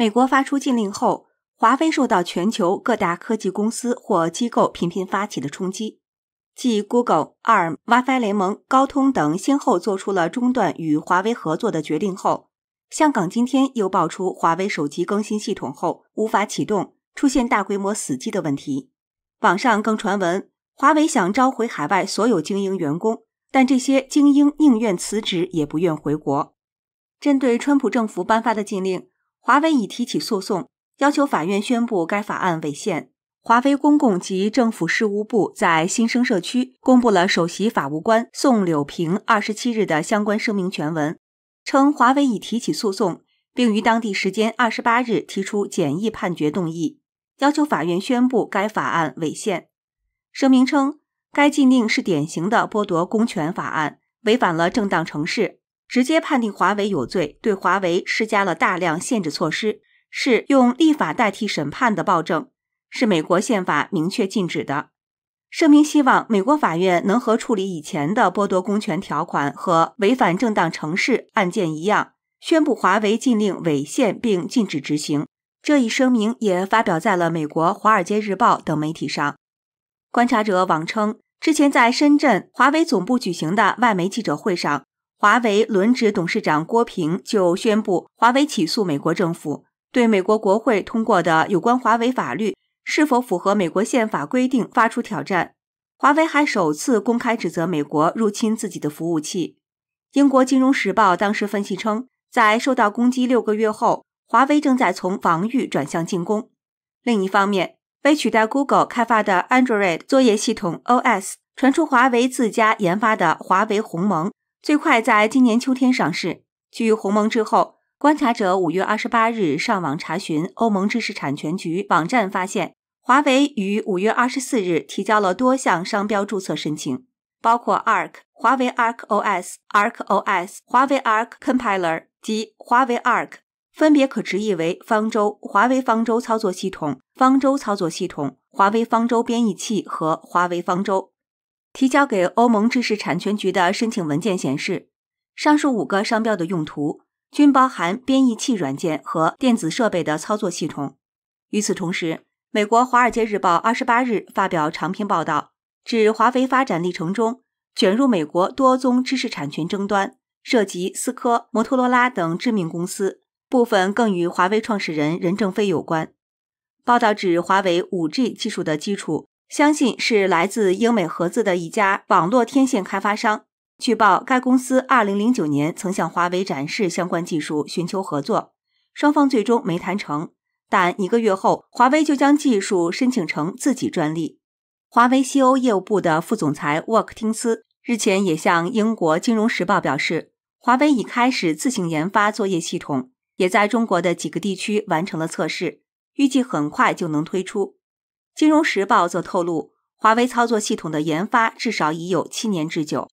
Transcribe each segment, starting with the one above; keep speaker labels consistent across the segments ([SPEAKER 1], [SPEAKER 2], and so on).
[SPEAKER 1] 美国发出禁令后，华为受到全球各大科技公司或机构频频发起的冲击。继 Google、二 WiFi 联盟、高通等先后做出了中断与华为合作的决定后，香港今天又爆出华为手机更新系统后无法启动、出现大规模死机的问题。网上更传闻华为想召回海外所有精英员工，但这些精英宁愿辞职也不愿回国。针对川普政府颁发的禁令。华为已提起诉讼，要求法院宣布该法案违宪。华为公共及政府事务部在新生社区公布了首席法务官宋柳平二十七日的相关声明全文，称华为已提起诉讼，并于当地时间二十八日提出简易判决动议，要求法院宣布该法案违宪。声明称，该禁令是典型的剥夺公权法案，违反了正当程序。直接判定华为有罪，对华为施加了大量限制措施，是用立法代替审判的暴政，是美国宪法明确禁止的。声明希望美国法院能和处理以前的剥夺公权条款和违反正当程序案件一样，宣布华为禁令违宪并禁止执行。这一声明也发表在了美国《华尔街日报》等媒体上。观察者网称，之前在深圳华为总部举行的外媒记者会上。华为轮值董事长郭平就宣布，华为起诉美国政府，对美国国会通过的有关华为法律是否符合美国宪法规定发出挑战。华为还首次公开指责美国入侵自己的服务器。英国《金融时报》当时分析称，在受到攻击六个月后，华为正在从防御转向进攻。另一方面，被取代 Google 开发的 Android 作业系统 OS 传出华为自家研发的华为鸿蒙。最快在今年秋天上市。据鸿蒙之后观察者五月二十八日上网查询欧盟知识产权局网站发现，华为于五月二十四日提交了多项商标注册申请，包括 Ark、华为 a r c OS、a r c OS、华为 a r c Compiler 及华为 a r c 分别可直译为“方舟”、“华为方舟操作系统”、“方舟操作系统”、“华为方舟编译器”和“华为方舟”。提交给欧盟知识产权局的申请文件显示，上述五个商标的用途均包含编译器软件和电子设备的操作系统。与此同时，美国《华尔街日报》二十八日发表长篇报道，指华为发展历程中卷入美国多宗知识产权争端，涉及思科、摩托罗拉等知名公司，部分更与华为创始人任正非有关。报道指，华为 5G 技术的基础。相信是来自英美合资的一家网络天线开发商。据报，该公司2009年曾向华为展示相关技术，寻求合作，双方最终没谈成。但一个月后，华为就将技术申请成自己专利。华为西欧业务部的副总裁沃克汀斯日前也向英国《金融时报》表示，华为已开始自行研发作业系统，也在中国的几个地区完成了测试，预计很快就能推出。《金融时报》则透露，华为操作系统的研发至少已有七年之久。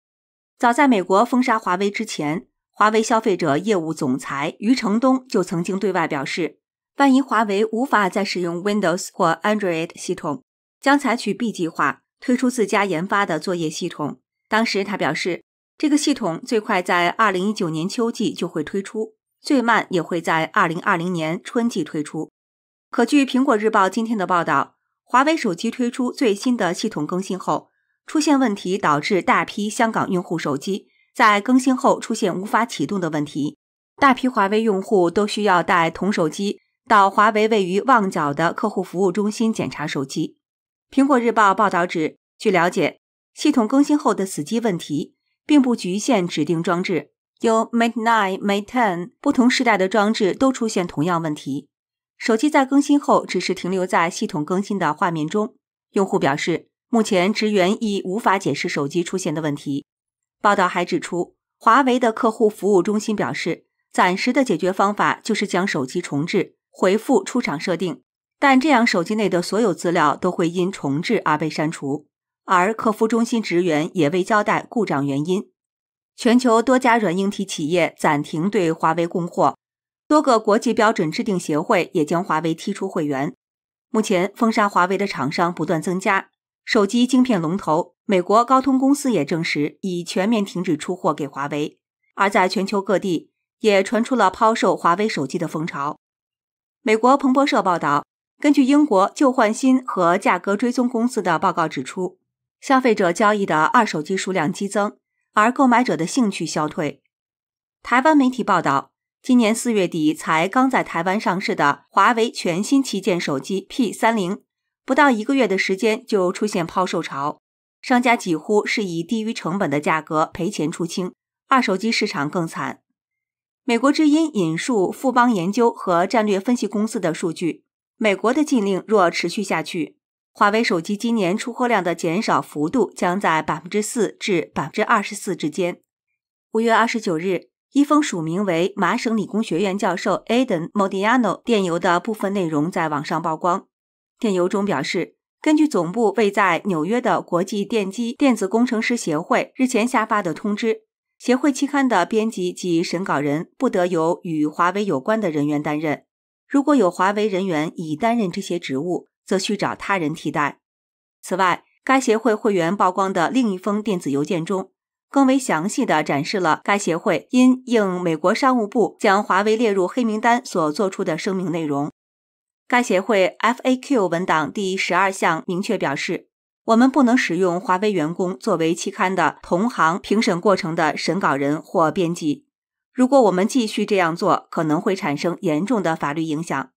[SPEAKER 1] 早在美国封杀华为之前，华为消费者业务总裁余承东就曾经对外表示，万一华为无法再使用 Windows 或 Android 系统，将采取 B 计划，推出自家研发的作业系统。当时他表示，这个系统最快在2019年秋季就会推出，最慢也会在2020年春季推出。可据《苹果日报》今天的报道，华为手机推出最新的系统更新后，出现问题，导致大批香港用户手机在更新后出现无法启动的问题。大批华为用户都需要带同手机到华为位于旺角的客户服务中心检查手机。苹果日报报道指，据了解，系统更新后的死机问题并不局限指定装置，有 Mate Nine、Mate Ten 不同时代的装置都出现同样问题。手机在更新后，只是停留在系统更新的画面中。用户表示，目前职员亦无法解释手机出现的问题。报道还指出，华为的客户服务中心表示，暂时的解决方法就是将手机重置，回复出厂设定，但这样手机内的所有资料都会因重置而被删除。而客服中心职员也未交代故障原因。全球多家软硬体企业暂停对华为供货。多个国际标准制定协会也将华为踢出会员。目前封杀华为的厂商不断增加，手机晶片龙头美国高通公司也证实已全面停止出货给华为。而在全球各地也传出了抛售华为手机的风潮。美国彭博社报道，根据英国旧换新和价格追踪公司的报告指出，消费者交易的二手机数量激增，而购买者的兴趣消退。台湾媒体报道。今年四月底才刚在台湾上市的华为全新旗舰手机 P 三零，不到一个月的时间就出现抛售潮，商家几乎是以低于成本的价格赔钱出清。二手机市场更惨。美国之音引述富邦研究和战略分析公司的数据，美国的禁令若持续下去，华为手机今年出货量的减少幅度将在百分之四至百分之二十四之间。五月二十九日。一封署名为麻省理工学院教授 a i d e n Modiano 电邮的部分内容在网上曝光。电邮中表示，根据总部位在纽约的国际电机电子工程师协会日前下发的通知，协会期刊的编辑及审稿人不得由与华为有关的人员担任。如果有华为人员已担任这些职务，则需找他人替代。此外，该协会会员曝光的另一封电子邮件中。更为详细的展示了该协会因应美国商务部将华为列入黑名单所做出的声明内容。该协会 FAQ 文档第十二项明确表示：“我们不能使用华为员工作为期刊的同行评审过程的审稿人或编辑。如果我们继续这样做，可能会产生严重的法律影响。”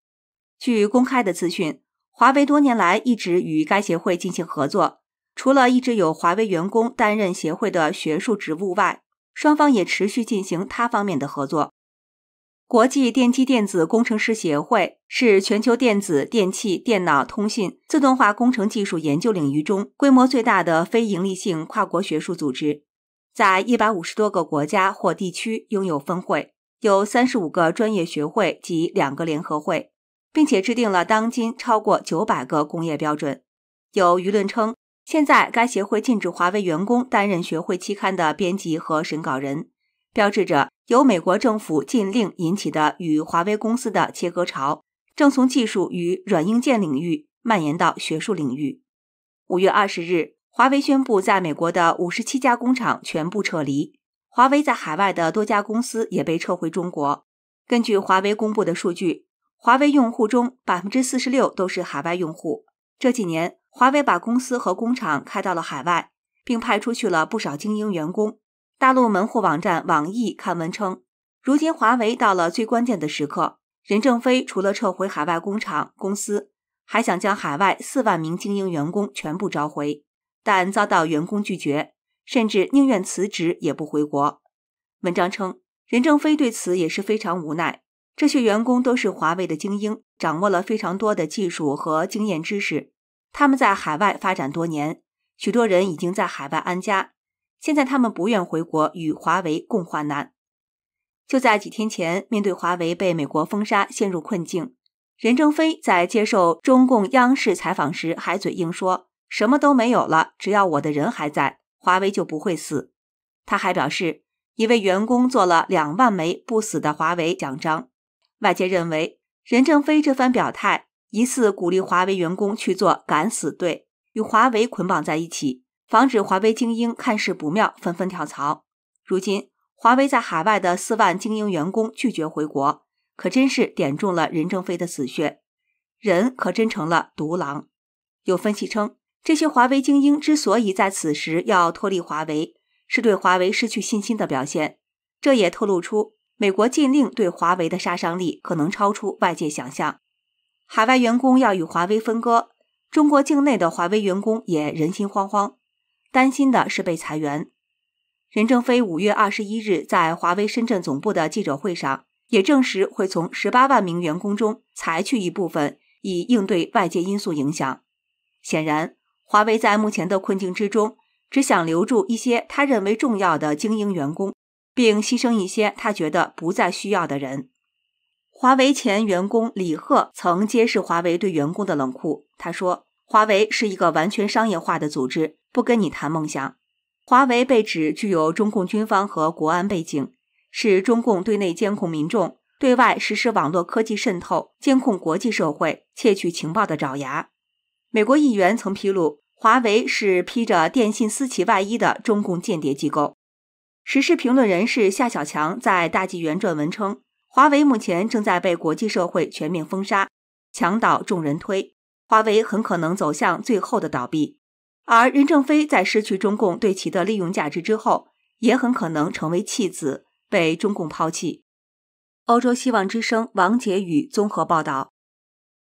[SPEAKER 1] 据公开的资讯，华为多年来一直与该协会进行合作。除了一直有华为员工担任协会的学术职务外，双方也持续进行他方面的合作。国际电机电子工程师协会是全球电子、电气、电脑、通信、自动化工程技术研究领域中规模最大的非营利性跨国学术组织，在一百五十多个国家或地区拥有分会，有三十五个专业学会及两个联合会，并且制定了当今超过九百个工业标准。有舆论称。现在，该协会禁止华为员工担任学会期刊的编辑和审稿人，标志着由美国政府禁令引起的与华为公司的切割潮，正从技术与软硬件领域蔓延到学术领域。五月二十日，华为宣布在美国的五十七家工厂全部撤离，华为在海外的多家公司也被撤回中国。根据华为公布的数据，华为用户中百分之四十六都是海外用户。这几年。华为把公司和工厂开到了海外，并派出去了不少精英员工。大陆门户网站网易刊文称，如今华为到了最关键的时刻，任正非除了撤回海外工厂、公司，还想将海外四万名精英员工全部召回，但遭到员工拒绝，甚至宁愿辞职也不回国。文章称，任正非对此也是非常无奈。这些员工都是华为的精英，掌握了非常多的技术和经验知识。他们在海外发展多年，许多人已经在海外安家。现在他们不愿回国与华为共患难。就在几天前，面对华为被美国封杀陷入困境，任正非在接受中共央视采访时还嘴硬说：“什么都没有了，只要我的人还在，华为就不会死。”他还表示，一位员工做了两万枚“不死的华为”奖章。外界认为，任正非这番表态。疑似鼓励华为员工去做敢死队，与华为捆绑在一起，防止华为精英看势不妙纷纷跳槽。如今，华为在海外的四万精英员工拒绝回国，可真是点中了任正非的死穴，人可真成了独狼。有分析称，这些华为精英之所以在此时要脱离华为，是对华为失去信心的表现。这也透露出，美国禁令对华为的杀伤力可能超出外界想象。海外员工要与华为分割，中国境内的华为员工也人心惶惶，担心的是被裁员。任正非五月二十一日在华为深圳总部的记者会上也证实，会从十八万名员工中裁去一部分，以应对外界因素影响。显然，华为在目前的困境之中，只想留住一些他认为重要的精英员工，并牺牲一些他觉得不再需要的人。华为前员工李贺曾揭示华为对员工的冷酷。他说：“华为是一个完全商业化的组织，不跟你谈梦想。”华为被指具有中共军方和国安背景，是中共对内监控民众、对外实施网络科技渗透、监控国际社会、窃取情报的爪牙。美国议员曾披露，华为是披着电信私企外衣的中共间谍机构。时事评论人士夏小强在大纪元撰文称。华为目前正在被国际社会全面封杀，墙倒众人推，华为很可能走向最后的倒闭，而任正非在失去中共对其的利用价值之后，也很可能成为弃子，被中共抛弃。欧洲希望之声王杰宇综合报道。